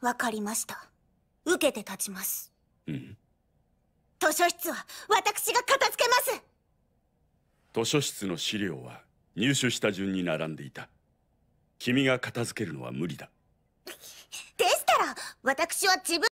わかりました。受けて立ちます。うん。図書室は私が片付けます図書室の資料は入手した順に並んでいた。君が片付けるのは無理だ。でしたら、私は自分